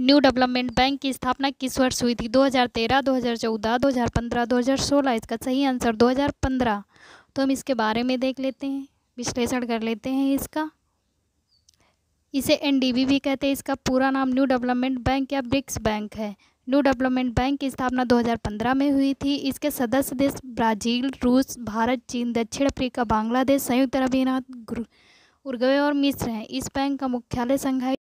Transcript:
new development bank की स्थापना किस वर्ष हुई थी 2013, 2014, 2015, 2016 इसका सही आंसर 2015 तो हम इसके बारे में देख लेते हैं विश्लेषण कर लेते हैं इसका इसे एनडीबी भी कहते हैं इसका पूरा नाम न्यू डेवलपमेंट बैंक या ब्रिक्स बैंक है न्यू डेवलपमेंट बैंक की स्थापना 2015 में हुई थी इसके सदस्य देश ब्राज़ील रूस भारत चीन दक्षिण अफ्रीका बांग्लादेश संयुक्त अरब अमीरात उर्गवे और मिस्र हैं इस बैंक का मुख्यालय संघाई